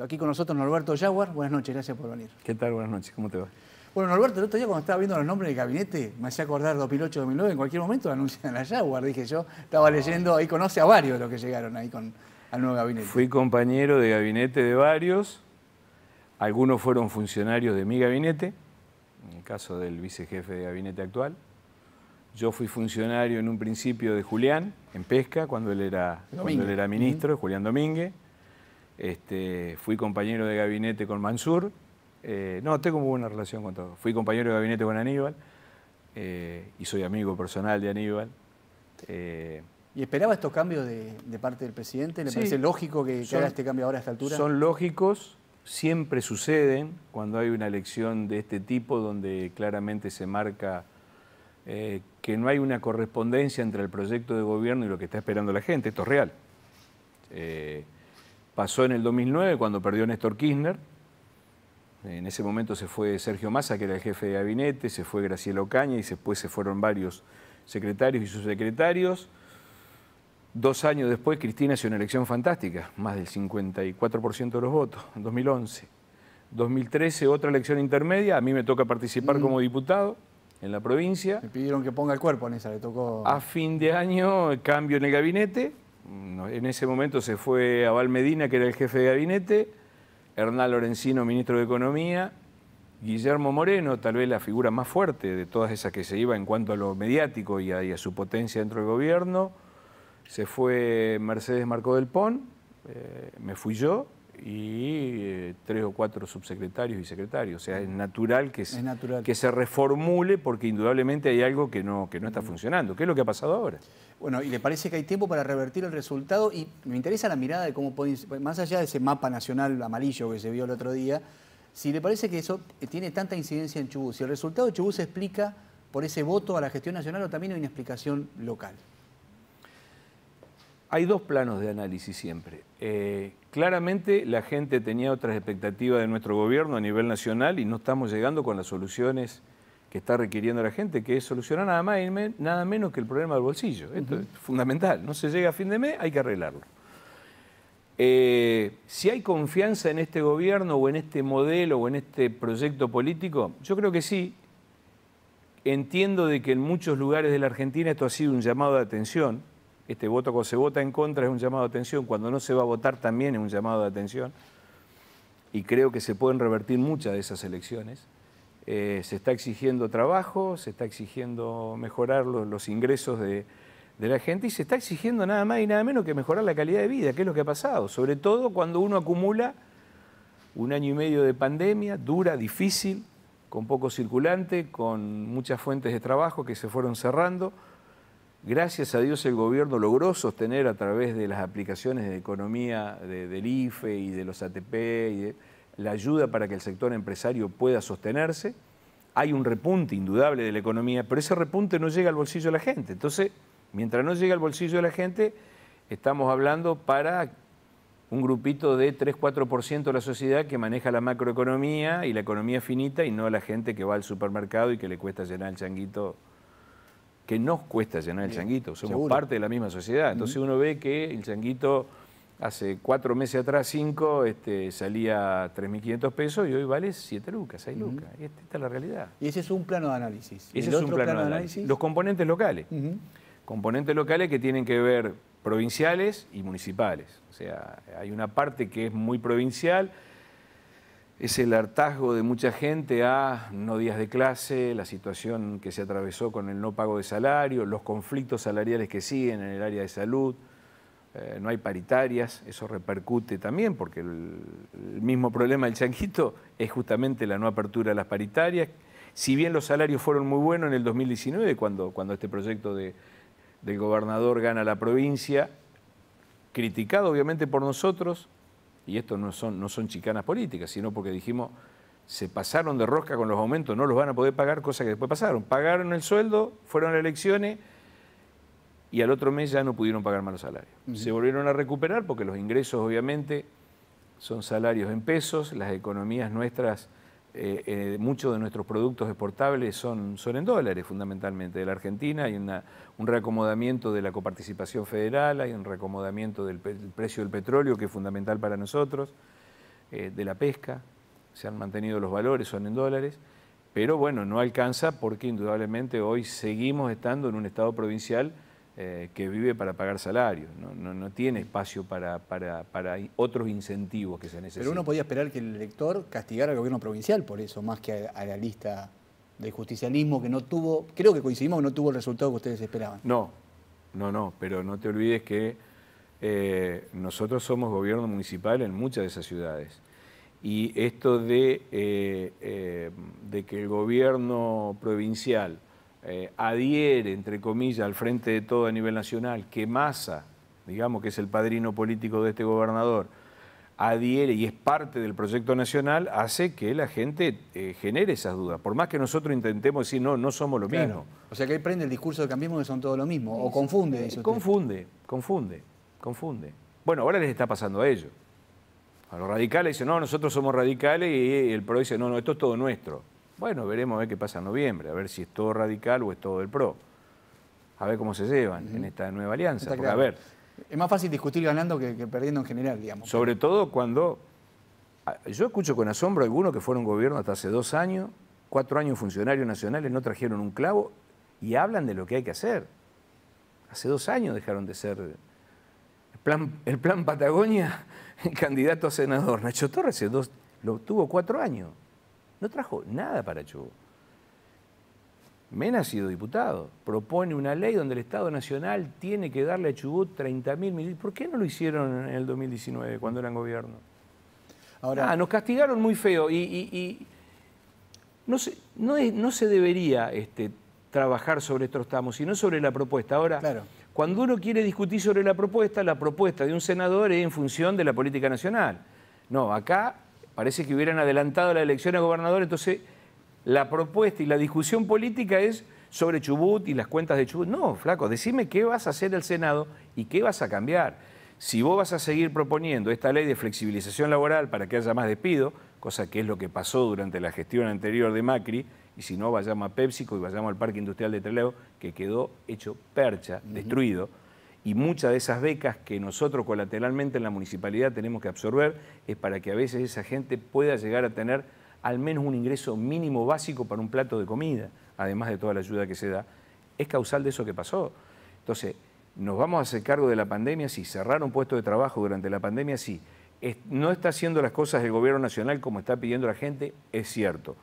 Aquí con nosotros Norberto Jaguar. Buenas noches, gracias por venir. ¿Qué tal? Buenas noches, ¿cómo te va? Bueno, Norberto, el otro día cuando estaba viendo los nombres del gabinete, me hacía acordar 2008-2009, en cualquier momento anuncian a Jaguar, dije yo. Estaba leyendo, ahí conoce a varios los que llegaron ahí con, al nuevo gabinete. Fui compañero de gabinete de varios, algunos fueron funcionarios de mi gabinete, en el caso del vicejefe de gabinete actual. Yo fui funcionario en un principio de Julián, en Pesca, cuando él era, era ministro, Julián Domínguez. Este, fui compañero de gabinete con Mansur. Eh, no, tengo muy buena relación con todos. Fui compañero de gabinete con Aníbal eh, y soy amigo personal de Aníbal. Eh, ¿Y esperaba estos cambios de, parte del presidente? ¿Le parece lógico que, haga este cambio ahora a esta altura? Son lógicos, siempre suceden cuando hay una elección de este tipo donde claramente se marca que no hay una correspondencia entre el proyecto de gobierno y lo que está esperando la gente. Esto es real. Pasó en el 2009 cuando perdió Néstor Kirchner. En ese momento se fue Sergio Massa, que era el jefe de gabinete, se fue Graciela Ocaña y después se fueron varios secretarios y subsecretarios. Dos años después, Cristina hizo una elección fantástica, más del 54% de los votos, en 2011. 2013, otra elección intermedia, a mí me toca participar mm. como diputado en la provincia. Me pidieron que ponga el cuerpo en esa, le tocó... A fin de año, cambio en el gabinete, en ese momento se fue Abal Medina, que era el jefe de gabinete, Hernán Lorenzino, ministro de Economía, Guillermo Moreno, tal vez la figura más fuerte de todas esas que se iba en cuanto a lo mediático y a, su potencia dentro del gobierno, se fue Mercedes Marco del Pon, eh, me fui yo, y eh, tres o cuatro subsecretarios y secretarios. O sea, es natural que, se reformule porque indudablemente hay algo que no, está funcionando. ¿Qué es lo que ha pasado ahora? Bueno, y le parece que hay tiempo para revertir el resultado y me interesa la mirada de cómo pueden, más allá de ese mapa nacional amarillo que se vio el otro día, si le parece que eso eh, tiene tanta incidencia en Chubut, si el resultado de Chubut se explica por ese voto a la gestión nacional o también hay una explicación local. Hay dos planos de análisis siempre. Eh, claramente la gente tenía otras expectativas de nuestro gobierno a nivel nacional y no estamos llegando con las soluciones que está requiriendo la gente, que es solucionar nada más y nada menos que el problema del bolsillo. Esto es fundamental. No se llega a fin de mes, hay que arreglarlo. Eh, si hay confianza en este gobierno o en este modelo o en este proyecto político, yo creo que sí. Entiendo de que en muchos lugares de la Argentina esto ha sido un llamado de atención este voto cuando se vota en contra es un llamado de atención, cuando no se va a votar también es un llamado de atención, y creo que se pueden revertir muchas de esas elecciones. Eh, se está exigiendo trabajo, se está exigiendo mejorar los, ingresos de, de, la gente y se está exigiendo nada más y nada menos que mejorar la calidad de vida, que es lo que ha pasado, sobre todo cuando uno acumula un año y medio de pandemia, dura, difícil, con poco circulante, con muchas fuentes de trabajo que se fueron cerrando. Gracias a Dios el gobierno logró sostener a través de las aplicaciones de economía del IFE y de los ATP y la ayuda para que el sector empresario pueda sostenerse. Hay un repunte indudable de la economía, pero ese repunte no llega al bolsillo de la gente. Entonces, mientras no llega al bolsillo de la gente, estamos hablando para un grupito de 3-4% de la sociedad que maneja la macroeconomía y la economía finita y no la gente que va al supermercado y que le cuesta llenar el changuito que nos cuesta llenar el changuito, somos parte de la misma sociedad. Entonces uno ve que el changuito hace cuatro meses atrás, cinco, este, salía 3.500 pesos y hoy vale 7 lucas, 6 lucas. Esta, es la realidad. Y ese es un plano de análisis. Ese es un plano, de análisis? Los componentes locales. Componentes locales que tienen que ver provinciales y municipales. O sea, hay una parte que es muy provincial es el hartazgo de mucha gente a ah, no días de clase, la situación que se atravesó con el no pago de salario, los conflictos salariales que siguen en el área de salud, eh, no hay paritarias, eso repercute también porque el, mismo problema del changuito es justamente la no apertura de las paritarias. Si bien los salarios fueron muy buenos en el 2019, cuando, cuando este proyecto de, del gobernador gana la provincia, criticado obviamente por nosotros, y esto no son, no son chicanas políticas, sino porque dijimos, se pasaron de rosca con los aumentos, no los van a poder pagar, cosa que después pasaron. Pagaron el sueldo, fueron a las elecciones y al otro mes ya no pudieron pagar más los salarios. Se volvieron a recuperar porque los ingresos obviamente son salarios en pesos, las economías nuestras eh, eh, muchos de nuestros productos exportables son, en dólares fundamentalmente de la Argentina, hay un reacomodamiento de la coparticipación federal, hay un reacomodamiento del precio del petróleo que es fundamental para nosotros, eh, de la pesca, se han mantenido los valores, son en dólares, pero bueno, no alcanza porque indudablemente hoy seguimos estando en un estado provincial eh, que vive para pagar salarios, no, tiene espacio para, otros incentivos que se necesitan. Pero uno podía esperar que el elector castigara al gobierno provincial por eso, más que a, la lista de justicialismo que no tuvo, creo que coincidimos que no tuvo el resultado que ustedes esperaban. No, no, no, pero no te olvides que eh, nosotros somos gobierno municipal en muchas de esas ciudades. Y esto de, eh, de que el gobierno provincial eh, adhiere, entre comillas, al frente de todo a nivel nacional, que Massa, digamos que es el padrino político de este gobernador, adhiere y es parte del proyecto nacional, hace que la gente eh, genere esas dudas. Por más que nosotros intentemos decir, no, no somos lo mismo. O sea que él prende el discurso de Cambiemos que son todo lo mismo, o confunde eh, eso. Confunde, confunde, confunde. Bueno, ahora les está pasando a ellos. A los radicales dicen, no, nosotros somos radicales y el PRO dice, no, no, esto es todo nuestro. Bueno, veremos a ver qué pasa en noviembre, a ver si es todo radical o es todo el PRO. A ver cómo se llevan en esta nueva alianza. es más fácil discutir ganando que, perdiendo en general, digamos. Sobre todo cuando... Ah, yo escucho con asombro a algunos que fueron gobierno hasta hace dos años, cuatro años funcionarios nacionales, no trajeron un clavo y hablan de lo que hay que hacer. Hace dos años dejaron de ser... El plan, Patagonia, el candidato a senador, Nacho Torres, dos, lo tuvo cuatro años. No trajo nada para Chubut. Mena ha sido diputado. Propone una ley donde el Estado Nacional tiene que darle a Chubut 30 mil millones. ¿Por qué no lo hicieron en el 2019 cuando eran gobierno? ah, nos castigaron muy feo y, no, se, no, se debería este, trabajar sobre estos tramos, sino sobre la propuesta. Ahora, claro. cuando uno quiere discutir sobre la propuesta, la propuesta de un senador es en función de la política nacional. No, acá Parece que hubieran adelantado la elección a gobernador, entonces la propuesta y la discusión política es sobre Chubut y las cuentas de Chubut. No, flaco, decime qué vas a hacer el Senado y qué vas a cambiar. Si vos vas a seguir proponiendo esta ley de flexibilización laboral para que haya más despido, cosa que es lo que pasó durante la gestión anterior de Macri, y si no, vayamos a PepsiCo y vayamos al Parque Industrial de Trelew, que quedó hecho percha, destruido y muchas de esas becas que nosotros colateralmente en la municipalidad tenemos que absorber es para que a veces esa gente pueda llegar a tener al menos un ingreso mínimo básico para un plato de comida, además de toda la ayuda que se da. Es causal de eso que pasó. Entonces, ¿nos vamos a hacer cargo de la pandemia? Sí. un puesto de trabajo durante la pandemia? Sí. ¿No está haciendo las cosas el gobierno nacional como está pidiendo la gente? Es cierto.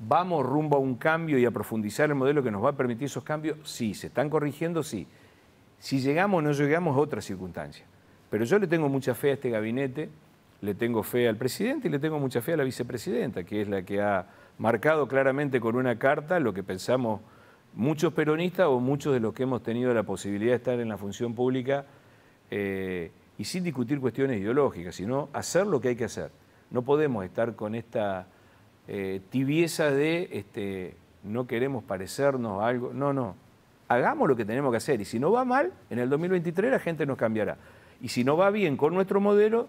¿Vamos rumbo a un cambio y a profundizar el modelo que nos va a permitir esos cambios? Sí. ¿Se están corrigiendo? Sí. Si llegamos o no llegamos a otra circunstancia. Pero yo le tengo mucha fe a este gabinete, le tengo fe al presidente y le tengo mucha fe a la vicepresidenta, que es la que ha marcado claramente con una carta lo que pensamos muchos peronistas o muchos de los que hemos tenido la posibilidad de estar en la función pública eh, y sin discutir cuestiones ideológicas, sino hacer lo que hay que hacer. No podemos estar con esta eh, tibieza de este, no queremos parecernos a algo. No, no hagamos lo que tenemos que hacer. Y si no va mal, en el 2023 la gente nos cambiará. Y si no va bien con nuestro modelo,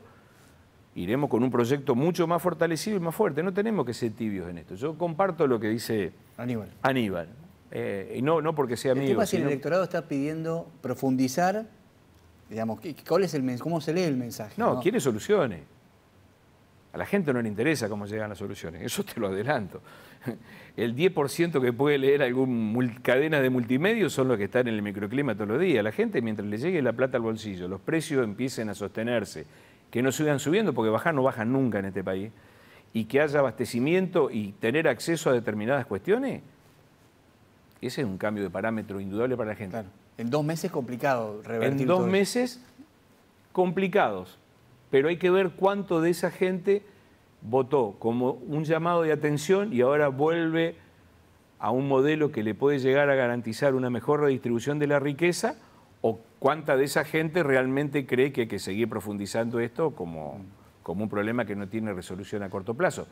iremos con un proyecto mucho más fortalecido y más fuerte. No tenemos que ser tibios en esto. Yo comparto lo que dice Aníbal. Aníbal. Eh, y no, no porque sea amigo. ¿Qué pasa si el electorado está pidiendo profundizar? Digamos, ¿cuál es el, ¿Cómo se lee el mensaje? no, quiere soluciones. A la gente no le interesa cómo llegan las soluciones, eso te lo adelanto. el 10% que puede leer alguna cadena de multimedios son los que están en el microclima todos los días. La gente, mientras le llegue la plata al bolsillo, los precios empiecen a sostenerse, que no sigan subiendo, porque bajar no bajan nunca en este país, y que haya abastecimiento y tener acceso a determinadas cuestiones, ese es un cambio de parámetro indudable para la gente. En dos meses complicado revertir En dos meses complicados, pero hay que ver cuánto de esa gente votó como un llamado de atención y ahora vuelve a un modelo que le puede llegar a garantizar una mejor redistribución de la riqueza o cuánta de esa gente realmente cree que hay que seguir profundizando esto como, como un problema que no tiene resolución a corto plazo.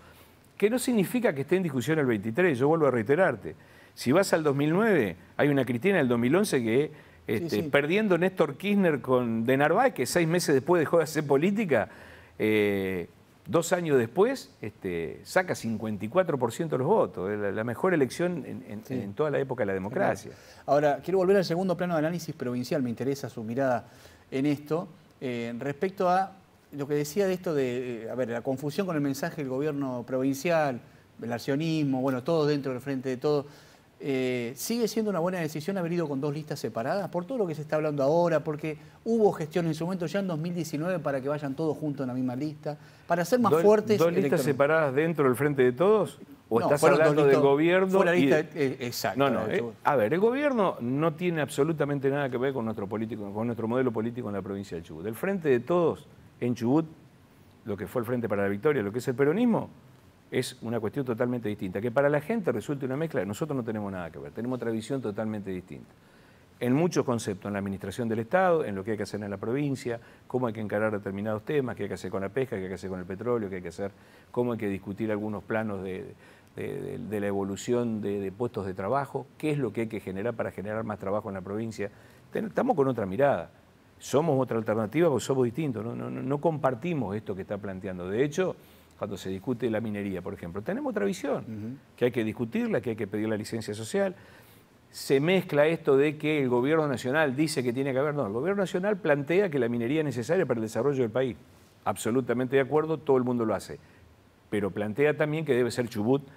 Que no significa que esté en discusión el 23, yo vuelvo a reiterarte. Si vas al 2009, hay una Cristina del 2011 que este, perdiendo Néstor Kirchner con de que seis meses después dejó de hacer política, eh, Dos años después, este, saca 54% de los votos, la, mejor elección en, toda la época de la democracia. Ahora, quiero volver al segundo plano de análisis provincial, me interesa su mirada en esto, eh, respecto a lo que decía de esto de, eh, a ver, la confusión con el mensaje del gobierno provincial, el accionismo, bueno, todo dentro del frente de todo. Eh, ¿Sigue siendo una buena decisión haber ido con dos listas separadas? Por todo lo que se está hablando ahora, porque hubo gestión en su momento ya en 2019 para que vayan todos juntos en la misma lista, para ser más fuertes. ¿Dos listas separadas dentro del frente de todos? ¿O estás hablando del gobierno? Eh, exacto. No, no. Eh, a ver, el gobierno no tiene absolutamente nada que ver con nuestro, político, con nuestro modelo político en la provincia de Chubut. El frente de todos en Chubut, lo que fue el Frente para la Victoria, lo que es el peronismo, es una cuestión totalmente distinta, que para la gente resulta una mezcla, nosotros no tenemos nada que ver, tenemos otra visión totalmente distinta. En muchos conceptos, en la administración del Estado, en lo que hay que hacer en la provincia, cómo hay que encarar determinados temas, qué hay que hacer con la pesca, qué hay que hacer con el petróleo, qué hay que hacer, cómo hay que discutir algunos planos de, la evolución de, puestos de trabajo, qué es lo que hay que generar para generar más trabajo en la provincia. estamos con otra mirada, somos otra alternativa, porque somos distintos, no compartimos esto que está planteando. De hecho, cuando se discute la minería, por ejemplo. Tenemos otra visión, que hay que discutirla, que hay que pedir la licencia social. Se mezcla esto de que el gobierno nacional dice que tiene que haber, no, el gobierno nacional plantea que la minería es necesaria para el desarrollo del país. Absolutamente de acuerdo, todo el mundo lo hace. Pero plantea también que debe ser Chubut,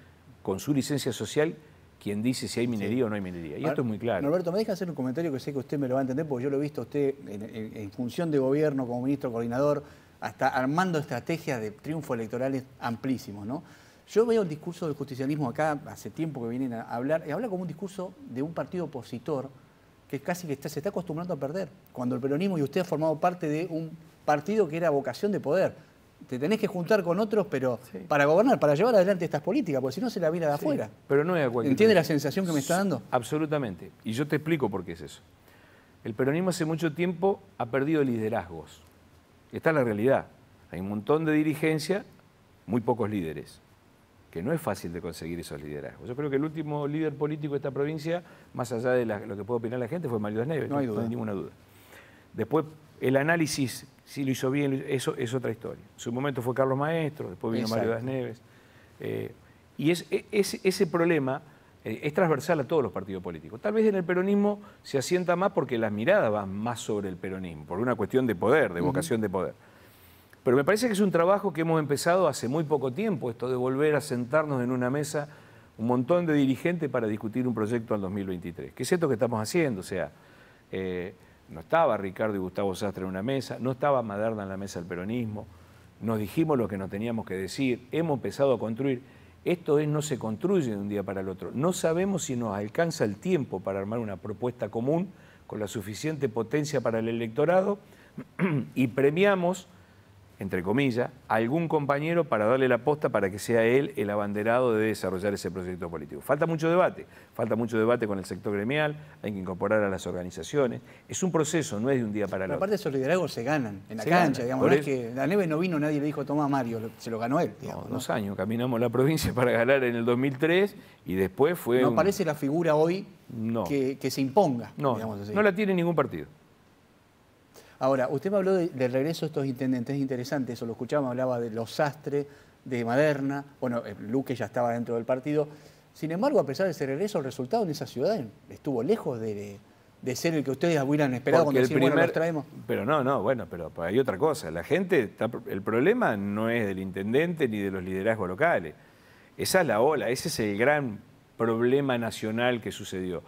con su licencia social, quien dice si hay minería o no hay minería. Y esto es muy claro. Norberto, me deja hacer un comentario que sé que usted me lo va a entender, porque yo lo he visto usted en función de gobierno, como ministro coordinador, hasta armando estrategias de triunfo electorales amplísimos, ¿no? Yo veo el discurso del justicialismo acá, hace tiempo que vienen a hablar, y habla como un discurso de un partido opositor que casi que se está acostumbrando a perder. Cuando el peronismo y usted ha formado parte de un partido que era vocación de poder. Te tenés que juntar con otros, pero para gobernar, para llevar adelante estas políticas, porque si no se la viene de afuera. Pero no es ¿Entiende la sensación que me está dando? Absolutamente. Y yo te explico por qué es eso. El peronismo hace mucho tiempo ha perdido liderazgos. Está la realidad. Hay un montón de dirigencia, muy pocos líderes, que no es fácil de conseguir esos liderazgos. Yo creo que el último líder político de esta provincia, más allá de lo que puede opinar la gente, fue Mario Neves, no hay, ninguna duda. Después, el análisis, si lo hizo bien, eso es otra historia. En su momento fue Carlos Maestro, después vino Mario Das Neves. Eh, y ese problema eh, es transversal a todos los partidos políticos. Tal vez en el peronismo se asienta más porque las miradas van más sobre el peronismo, por una cuestión de poder, de vocación de poder. Pero me parece que es un trabajo que hemos empezado hace muy poco tiempo, esto de volver a sentarnos en una mesa un montón de dirigentes para discutir un proyecto al 2023. ¿Qué es esto que estamos haciendo? O sea, eh, no estaba Ricardo y Gustavo Sastre en una mesa, no estaba Maderna en la mesa del peronismo, nos dijimos lo que nos teníamos que decir, hemos empezado a construir. Esto es, no se construye de un día para el otro. No sabemos si nos alcanza el tiempo para armar una propuesta común con la suficiente potencia para el electorado y premiamos entre comillas, algún compañero para darle la posta para que sea él el abanderado de desarrollar ese proyecto político. Falta mucho debate, falta mucho debate con el sector gremial, hay que incorporar a las organizaciones. Es un proceso, no es de un día para el otro. Aparte esos liderazgos se ganan en la cancha, digamos, no que la nieve no vino, nadie le dijo, toma Mario, se lo ganó él. no, dos años, caminamos la provincia para ganar en el 2003 y después fue... No parece la figura hoy que, se imponga. No, no la tiene ningún partido. Ahora, usted me habló del regreso de estos intendentes, es interesante eso, lo escuchamos, hablaba de los sastres, de Maderna, bueno, eh, Luque ya estaba dentro del partido. Sin embargo, a pesar de ese regreso, el resultado en esa ciudad estuvo lejos de, ser el que ustedes hubieran esperado cuando el primer... traemos. Pero no, no, bueno, pero pues, hay otra cosa. La gente, el problema no es del intendente ni de los liderazgos locales. Esa es la ola, ese es el gran problema nacional que sucedió.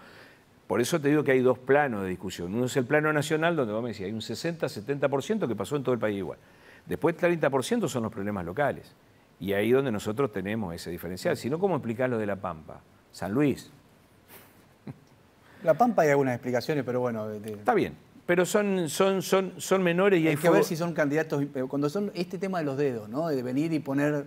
Por eso te digo que hay dos planos de discusión. Uno es el plano nacional, donde vamos a decir hay un 60-70% que pasó en todo el país igual. Después el 30% son los problemas locales. Y ahí donde nosotros tenemos ese diferencial. Si no, ¿cómo explicar lo de La Pampa? San Luis. La Pampa hay algunas explicaciones, pero bueno. Está bien. Pero son, son, son, son menores y hay, que ver si son candidatos. Cuando son este tema de los dedos, ¿no? De venir y poner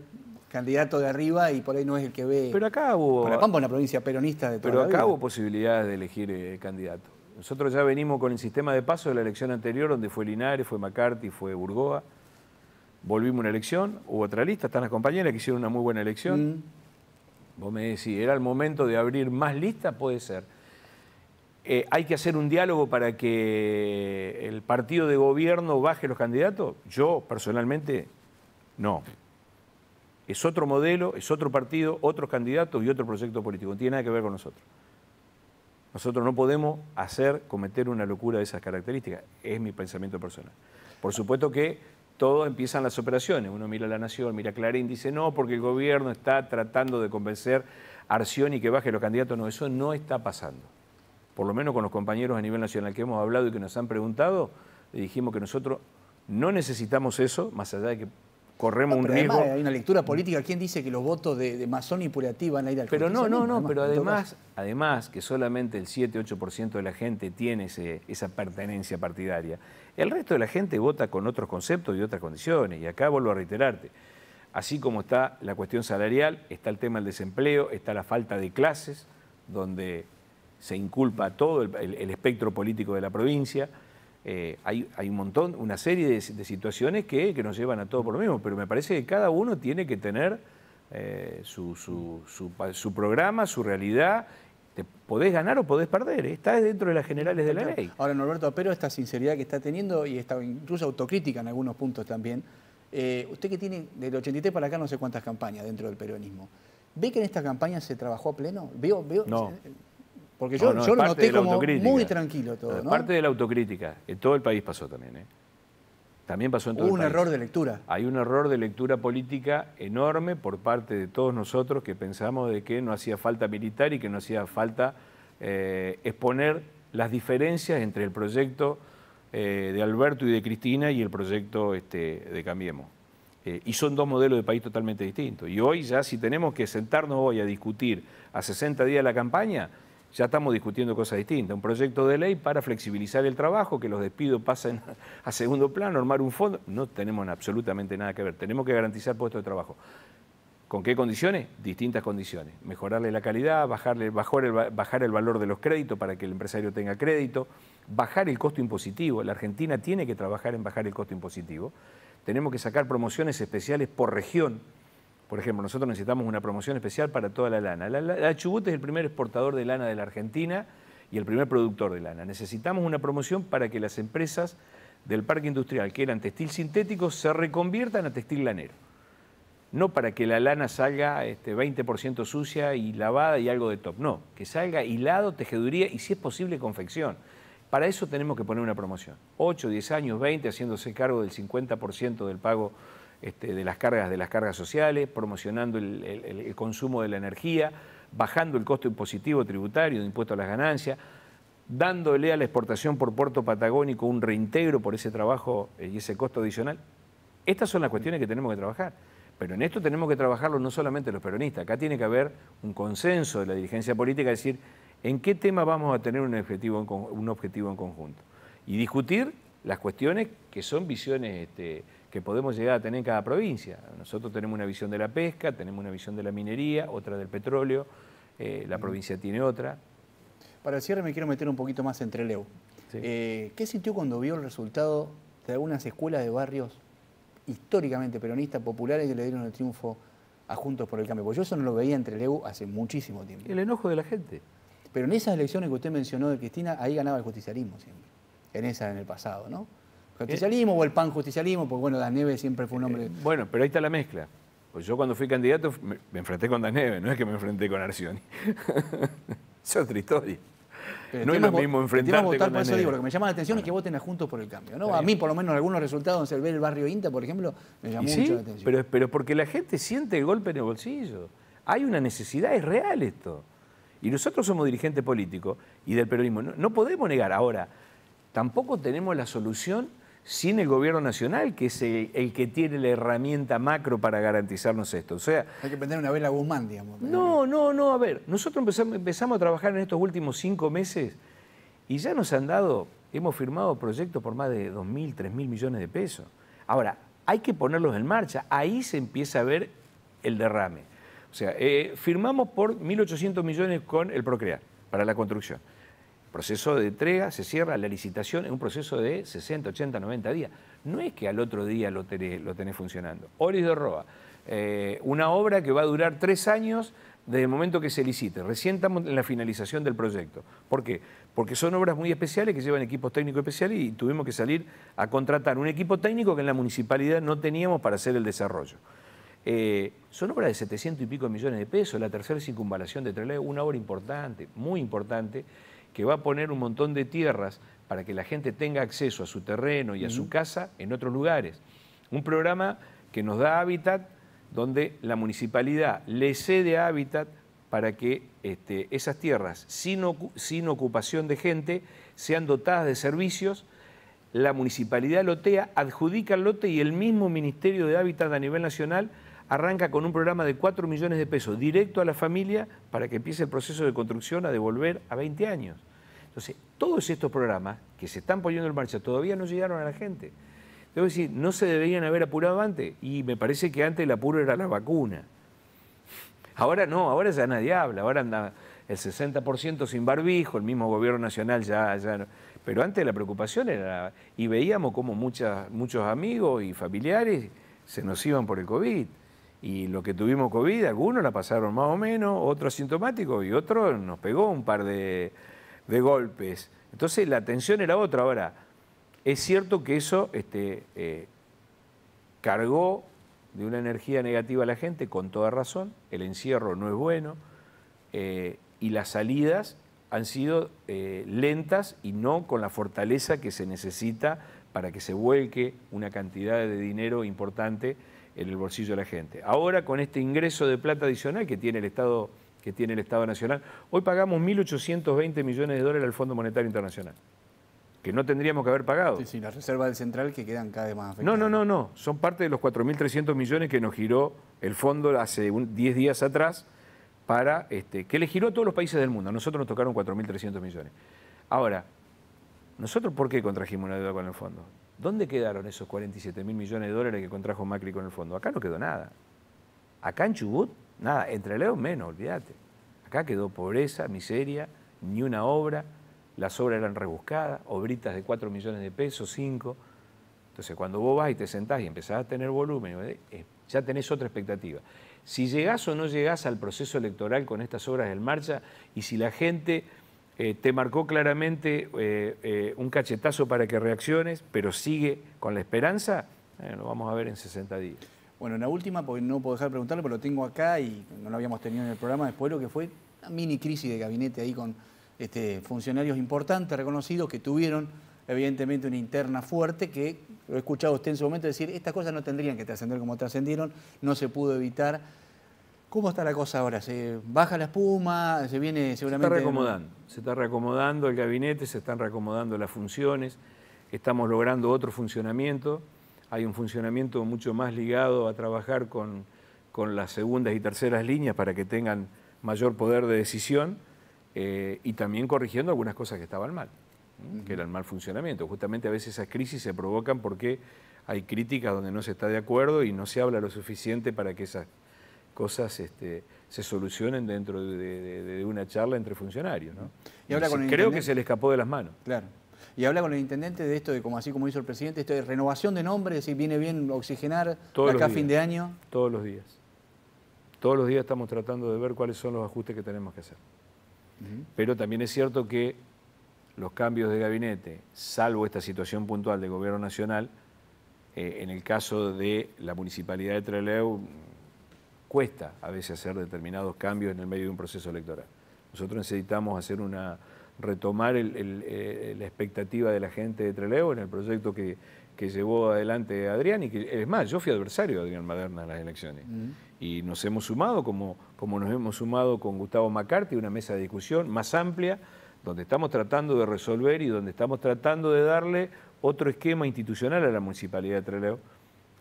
candidato de arriba y por ahí no es el que ve. Pero acá hubo. Por la una provincia peronista de Pero acá hubo posibilidades de elegir eh, candidato. Nosotros ya venimos con el sistema de paso de la elección anterior, donde fue Linares, fue McCarthy, fue Burgoa. Volvimos una elección, hubo otra lista, están las compañeras que hicieron una muy buena elección. Mm. Vos me decís, ¿era el momento de abrir más listas? Puede ser. Eh, ¿Hay que hacer un diálogo para que el partido de gobierno baje los candidatos? Yo, personalmente, no es otro modelo, es otro partido, otros candidatos y otro proyecto político. No tiene nada que ver con nosotros. Nosotros no podemos hacer, cometer una locura de esas características. Es mi pensamiento personal. Por supuesto que todo empiezan las operaciones. Uno mira a La Nación, mira a Clarín, dice no, porque el gobierno está tratando de convencer a y que baje los candidatos. No, eso no está pasando. Por lo menos con los compañeros a nivel nacional que hemos hablado y que nos han preguntado, dijimos que nosotros no necesitamos eso, más allá de que corremos un riesgo. hay una lectura política. ¿Quién dice que los votos de, de y Puriatí van a ir al Pero no, no, no, pero además, además que solamente el 7-8% de la gente tiene esa pertenencia partidaria, el resto de la gente vota con otros conceptos y otras condiciones. Y acá vuelvo a reiterarte. Así como está la cuestión salarial, está el tema del desempleo, está la falta de clases, donde se inculpa todo el espectro político de la provincia. Eh, hay, un montón, una serie de, situaciones que, nos llevan a todo por lo mismo, pero me parece que cada uno tiene que tener eh, su, programa, su realidad. podés ganar o podés perder, ¿eh? está dentro de las generales de la ley. Ahora, Norberto, pero esta sinceridad que está teniendo y esta incluso autocrítica en algunos puntos también, usted que tiene del 83 para acá no sé cuántas campañas dentro del peronismo, ¿ve que en estas campañas se trabajó a pleno? Veo, veo, no. Porque yo, no, yo lo noté como muy tranquilo todo. ¿no? Parte de la autocrítica. En todo el país pasó también. ¿eh? También pasó en todo Hubo un error de lectura. Hay un error de lectura política enorme por parte de todos nosotros que pensamos de que no hacía falta militar y que no hacía falta eh, exponer las diferencias entre el proyecto eh, de Alberto y de Cristina y el proyecto este, de Cambiemos. Eh, y son dos modelos de país totalmente distintos. Y hoy ya si tenemos que sentarnos hoy a discutir a 60 días de la campaña, ya estamos discutiendo cosas distintas. Un proyecto de ley para flexibilizar el trabajo, que los despidos pasen a segundo plano, armar un fondo. No tenemos absolutamente nada que ver. Tenemos que garantizar puestos de trabajo. ¿Con qué condiciones? Distintas condiciones. Mejorarle la calidad, bajarle, bajar el valor de los créditos para que el empresario tenga crédito, bajar el costo impositivo. La Argentina tiene que trabajar en bajar el costo impositivo. Tenemos que sacar promociones especiales por región por ejemplo, nosotros necesitamos una promoción especial para toda la lana. La, Chubut es el primer exportador de lana de la Argentina y el primer productor de lana. Necesitamos una promoción para que las empresas del parque industrial que eran textil sintético se reconviertan a textil lanero. No para que la lana salga este, 20% sucia y lavada y algo de top. No, que salga hilado, tejeduría y si es posible confección. Para eso tenemos que poner una promoción. 8, 10 años, 20, haciéndose cargo del 50% del pago este, de, las cargas, de las cargas sociales, promocionando el, consumo de la energía, bajando el costo impositivo tributario de impuesto a las ganancias, dándole a la exportación por puerto patagónico un reintegro por ese trabajo eh, y ese costo adicional. Estas son las cuestiones que tenemos que trabajar. Pero en esto tenemos que trabajarlo no solamente los peronistas, acá tiene que haber un consenso de la dirigencia política, es decir, en qué tema vamos a tener un objetivo en, un objetivo en conjunto. Y discutir las cuestiones que son visiones este, que podemos llegar a tener en cada provincia. Nosotros tenemos una visión de la pesca, tenemos una visión de la minería, otra del petróleo, eh, la provincia tiene otra. Para el cierre me quiero meter un poquito más entre Leu. Eh, ¿Qué sintió cuando vio el resultado de algunas escuelas de barrios históricamente peronistas, populares, que le dieron el triunfo a Juntos por el Cambio? Porque yo eso no lo veía entre Leu hace muchísimo tiempo. El enojo de la gente. Pero en esas elecciones que usted mencionó de Cristina, ahí ganaba el justiciarismo siempre. En esa, en el pasado, ¿no? justicialismo o el pan justicialismo, porque bueno, Das siempre fue un hombre... Eh, bueno, pero ahí está la mezcla. Pues yo cuando fui candidato me, enfrenté con Das no es que me enfrenté con Arcioni. es otra historia. no es lo mismo enfrentarte votar con por lo que me llama la atención es que voten a Juntos por el Cambio. ¿no? A mí, por lo menos, algunos resultados en el barrio INTA, por ejemplo, me llamó mucho la atención. Pero, pero porque la gente siente el golpe en el bolsillo. Hay una necesidad, es real esto. Y nosotros somos dirigentes políticos y del periodismo. no podemos negar. Ahora, tampoco tenemos la solución sin el gobierno nacional, que es el, que tiene la herramienta macro para garantizarnos esto. O sea, Hay que prender una vela Guzmán, digamos. No, no, no, a ver, nosotros empezamos, a trabajar en estos últimos cinco meses y ya nos han dado, hemos firmado proyectos por más de 2.000, 3.000 millones de pesos. Ahora, hay que ponerlos en marcha, ahí se empieza a ver el derrame. O sea, eh, firmamos por 1.800 millones con el Procrear para la construcción proceso de entrega, se cierra la licitación en un proceso de 60, 80, 90 días. No es que al otro día lo tenés, lo funcionando. Oris de Roa, eh, una obra que va a durar tres años desde el momento que se licite. Recién estamos en la finalización del proyecto. ¿Por qué? Porque son obras muy especiales que llevan equipos técnicos especiales y tuvimos que salir a contratar un equipo técnico que en la municipalidad no teníamos para hacer el desarrollo. Eh, son obras de 700 y pico millones de pesos, la tercera circunvalación de Trelew, una obra importante, muy importante, que va a poner un montón de tierras para que la gente tenga acceso a su terreno y a su casa en otros lugares. Un programa que nos da hábitat donde la municipalidad le cede hábitat para que este, esas tierras sin, sin, ocupación de gente sean dotadas de servicios. La municipalidad lotea, adjudica el lote y el mismo Ministerio de Hábitat a nivel nacional arranca con un programa de 4 millones de pesos directo a la familia para que empiece el proceso de construcción a devolver a 20 años. Entonces, todos estos programas que se están poniendo en marcha todavía no llegaron a la gente. Debo decir, no se deberían haber apurado antes. Y me parece que antes el apuro era la vacuna. Ahora no, ahora ya nadie habla. Ahora anda el 60% sin barbijo, el mismo gobierno nacional ya... Pero antes la preocupación era... Y veíamos como muchas, muchos amigos y familiares se nos iban por el COVID. Y los que tuvimos COVID, algunos la pasaron más o menos, otros sintomáticos y otros nos pegó un par de, golpes. Entonces la tensión era otra. Ahora, es cierto que eso este, eh, cargó de una energía negativa a la gente, con toda razón, el encierro no es bueno eh, y las salidas han sido eh, lentas y no con la fortaleza que se necesita para que se vuelque una cantidad de dinero importante en el bolsillo de la gente. Ahora con este ingreso de plata adicional que tiene el Estado que tiene el Estado Nacional, hoy pagamos 1.820 millones de dólares al Fondo Monetario Internacional, que no tendríamos que haber pagado. Sí, sí, las reservas del central que quedan cada vez más afectadas. No, no, no, no, son parte de los 4.300 millones que nos giró el fondo hace 10 días atrás para este, que le giró a todos los países del mundo. A nosotros nos tocaron 4.300 millones. Ahora, ¿nosotros por qué contrajimos una deuda con el fondo? ¿Dónde quedaron esos 47 mil millones de dólares que contrajo Macri con el fondo? Acá no quedó nada. Acá en Chubut, nada. Entre León, menos, olvídate. Acá quedó pobreza, miseria, ni una obra. Las obras eran rebuscadas, obritas de 4 millones de pesos, 5. Entonces, cuando vos vas y te sentás y empezás a tener volumen, eh, ya tenés otra expectativa. Si llegás o no llegás al proceso electoral con estas obras en marcha y si la gente eh, te marcó claramente eh, eh, un cachetazo para que reacciones, pero sigue con la esperanza, lo vamos a ver en 60 días. Bueno, la última, porque no puedo dejar de preguntarle, pero lo tengo acá y no lo habíamos tenido en el programa, después lo que fue una mini crisis de gabinete ahí con este, funcionarios importantes, reconocidos, que tuvieron evidentemente una interna fuerte que lo he escuchado usted en su momento decir, estas cosas no tendrían que trascender como trascendieron, no se pudo evitar. ¿Cómo está la cosa ahora? ¿Se baja la espuma? ¿Se viene seguramente...? Se está reacomodando, se está reacomodando el gabinete, se están reacomodando las funciones, estamos logrando otro funcionamiento, hay un funcionamiento mucho más ligado a trabajar con, las segundas y terceras líneas para que tengan mayor poder de decisión eh, y también corrigiendo algunas cosas que estaban mal, que eran mal funcionamiento. Justamente a veces esas crisis se provocan porque hay críticas donde no se está de acuerdo y no se habla lo suficiente para que esas cosas este, se solucionen dentro de, una charla entre funcionarios. Creo que se le escapó de las manos. Claro. Y habla con el intendente de esto, de como así como hizo el presidente, esto de renovación de nombres, si viene bien oxigenar acá a fin de año. Todos los días. Todos los días estamos tratando de ver cuáles son los ajustes que tenemos que hacer. Pero también es cierto que los cambios de gabinete, salvo esta situación puntual de gobierno nacional, eh, en el caso de la municipalidad de Trelew, cuesta a veces hacer determinados cambios en el medio de un proceso electoral. Nosotros necesitamos hacer una retomar eh, la expectativa de la gente de Trelew en el proyecto que, llevó adelante Adrián y que es más, yo fui adversario de Adrián Maderna en las elecciones mm. y nos hemos sumado como, como nos hemos sumado con Gustavo Macarte una mesa de discusión más amplia donde estamos tratando de resolver y donde estamos tratando de darle otro esquema institucional a la municipalidad de Trelew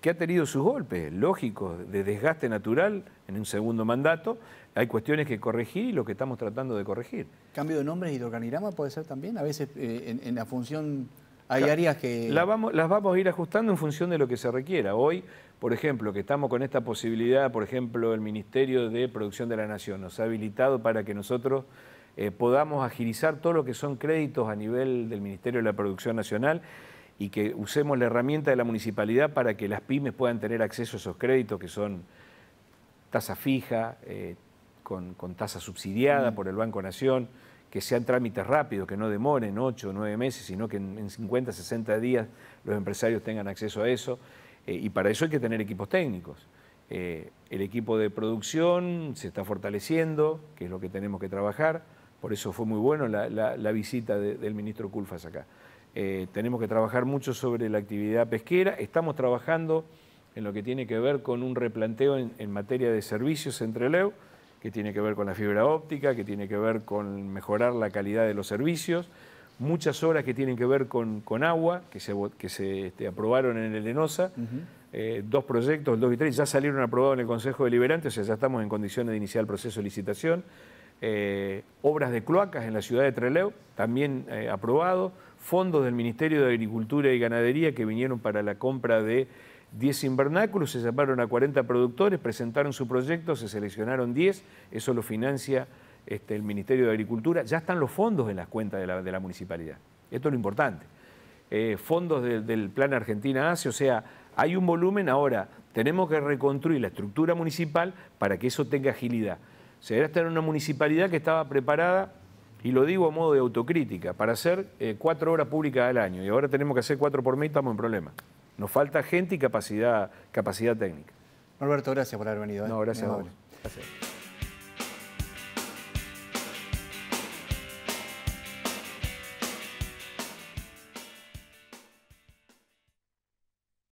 que ha tenido sus golpes, lógicos, de desgaste natural en un segundo mandato. Hay cuestiones que corregir y lo que estamos tratando de corregir. ¿Cambio de nombres y de organigrama puede ser también? A veces eh, en, la función hay áreas que... las vamos a ir ajustando en función de lo que se requiera. Hoy, por ejemplo, que estamos con esta posibilidad, por ejemplo, el Ministerio de Producción de la Nación nos ha habilitado para que nosotros... Eh, podamos agilizar todo lo que son créditos a nivel del Ministerio de la Producción Nacional y que usemos la herramienta de la municipalidad para que las pymes puedan tener acceso a esos créditos que son tasa fija, eh, con, tasa subsidiada por el Banco Nación, que sean trámites rápidos, que no demoren 8 o 9 meses, sino que en, 50, 60 días los empresarios tengan acceso a eso. Eh, y para eso hay que tener equipos técnicos. Eh, el equipo de producción se está fortaleciendo, que es lo que tenemos que trabajar. Por eso fue muy bueno la, visita del ministro Culfas acá. Eh, tenemos que trabajar mucho sobre la actividad pesquera. Estamos trabajando en lo que tiene que ver con un replanteo en, materia de servicios en Leo, que tiene que ver con la fibra óptica, que tiene que ver con mejorar la calidad de los servicios, muchas obras que tienen que ver con, agua, que se, este, aprobaron en el ENOSA, eh, dos proyectos, el 2 y 3, ya salieron aprobados en el Consejo Deliberante, o sea, ya estamos en condiciones de iniciar el proceso de licitación, eh, obras de cloacas en la ciudad de Trelew, también aprobado, fondos del Ministerio de Agricultura y Ganadería que vinieron para la compra de 10 invernáculos, se llamaron a 40 productores, presentaron su proyecto, se seleccionaron 10, eso lo financia este, el Ministerio de Agricultura, ya están los fondos en las cuentas de la, municipalidad, esto es lo importante. Eh, fondos del Plan Argentina Hace, o sea, hay un volumen ahora, tenemos que reconstruir la estructura municipal para que eso tenga agilidad. Se debe estar en una municipalidad que estaba preparada y lo digo a modo de autocrítica, para hacer eh, cuatro horas públicas al año y ahora tenemos que hacer cuatro por mes, estamos en problema. Nos falta gente y capacidad, capacidad técnica. Alberto, gracias por haber venido. ¿eh? No, gracias Gracias.